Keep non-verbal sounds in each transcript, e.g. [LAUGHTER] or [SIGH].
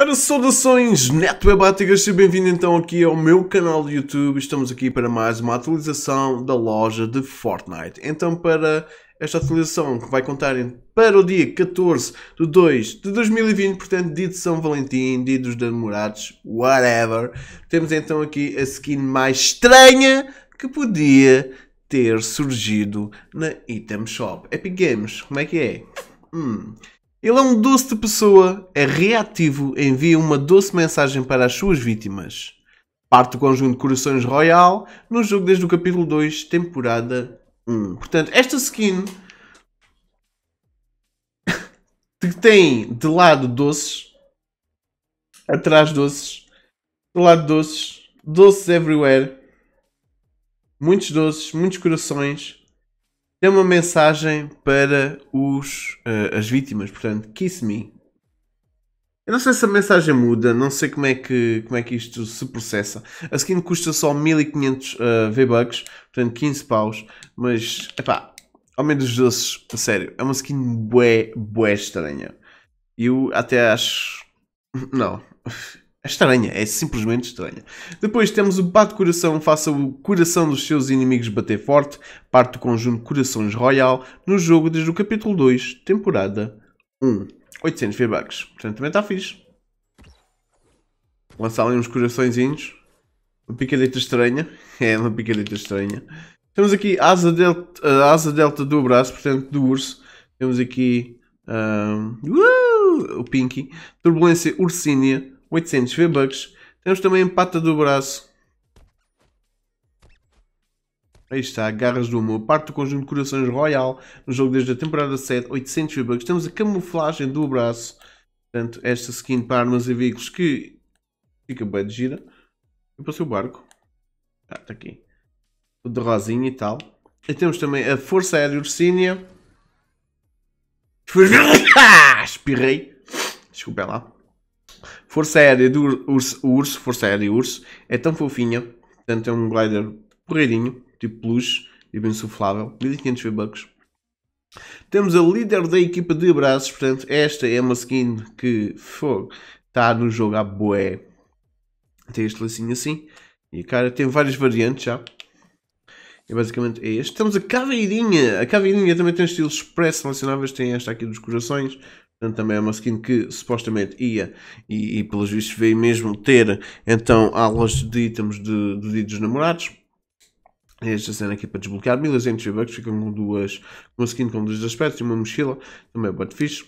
Ora, saudações netwebáticas, se bem-vindo então aqui ao meu canal do YouTube. Estamos aqui para mais uma atualização da loja de Fortnite. Então para esta atualização que vai contar para o dia 14 de 2 de 2020, portanto, dia de São Valentim, dia dos namorados, whatever. Temos então aqui a skin mais estranha que podia ter surgido na Item Shop. Epic Games, como é que é? Hum, ele é um doce de pessoa, é reativo, envia uma doce mensagem para as suas vítimas. Parte do conjunto Corações Royal no jogo desde o capítulo 2, temporada 1. Portanto, esta skin [LAUGHS] que tem de lado doces, atrás doces, do lado doces, doces everywhere, muitos doces, muitos corações tem uma mensagem para os, uh, as vítimas, portanto, Kiss Me. Eu não sei se a mensagem muda, não sei como é que, como é que isto se processa. A skin custa só 1500 uh, eh, V-Bucks, portanto 15 paus, mas, epá, Homem dos Doces, a sério, é uma skin bué, bué estranha. Eu até acho... [LAUGHS] não, é estranha, é simplesmente estranha. Depois temos o Bate Coração, faça o coração dos seus inimigos bater forte, parte do conjunto Corações Royal, no jogo desde o capítulo 2, temporada 1. 800 V-Bucks, portanto também está fixe. Lançar ali uns coraçõezinhos. Uma picareta estranha, [LAUGHS] é uma picareta estranha. Temos aqui a asa delta, a asa delta do abraço, portanto do urso. Temos aqui um, ah, uh, o Pinky, Turbulência Ursínia. 800 V-Bucks. Temos também pata do braço. Aí está, Garras do Amor, parte do conjunto de Corações Royal, no jogo desde a temporada 7, 800 V-Bucks. Temos a camuflagem do braço, portanto, esta skin para armas e veículos que fica bem de gira. Eu passei o barco, ah, está aqui, de rosinha e tal. E temos também a Força Aérea Ursínia. [LAUGHS] Espirrei, Desculpa é lá. Força Aérea do Urso, urso Força Aérea Urso, é tão fofinha, portanto é um glider porreirinho, tipo peluche, bem tipo suflável, 1500 V-Bucks. Temos a líder da equipa de braços, portanto esta é uma skin que está no jogo à boé. Tem este lacinho assim, e cara, tem várias variantes já. É basicamente é este. Temos a caveirinha. A caveirinha também tem estilos pré-selecionáveis. Tem esta aqui dos corações também é uma skin que supostamente ia e, e pelos vistos veio mesmo ter então aulas de itens de, de dos namorados é esta cena aqui para desbloquear 1200 V-Bucks, ficam com duas uma skin com dois aspectos e uma mochila também é bate fixe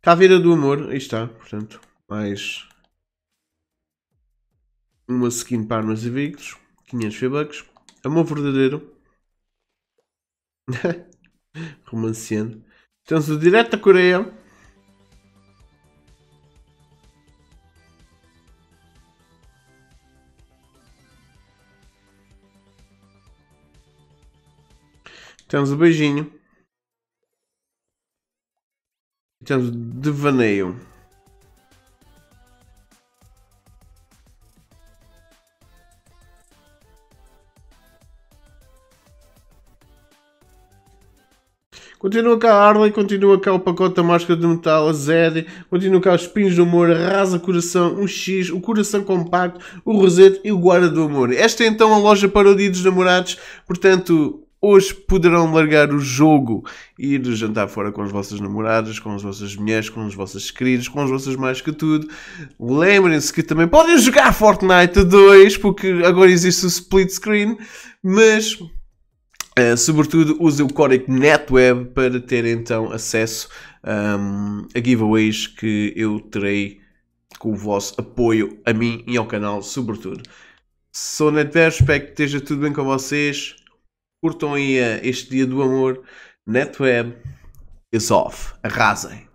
Caveira do Amor, aí está, portanto mais uma skin para armas e veículos 500 V-Bucks Amor Verdadeiro [LAUGHS] romanciano temos o Direto da Coreia, Temos o beijinho. E temos o devaneio. Continua cá a Harley, continua cá o pacote da máscara de metal, a Zed, continua cá os espinhos do amor, arrasa coração, um X, o coração compacto, o rosete e o guarda do amor. Esta é então a loja para o dia dos namorados, portanto, Hoje poderão largar o jogo e ir jantar fora com as vossas namoradas, com as vossas mulheres, com os vossos queridos, com os vossos mais que tudo. Lembrem-se que também podem jogar Fortnite 2, porque agora existe o split screen, mas Uh, sobretudo usem o código NETWEB para ter então acesso um, a giveaways que eu terei com o vosso apoio a mim e ao canal, sobretudo. Sou NetWeb, espero que esteja tudo bem com vocês. Curtam aí eh, este dia do amor. NetWeb is off. Arrasem.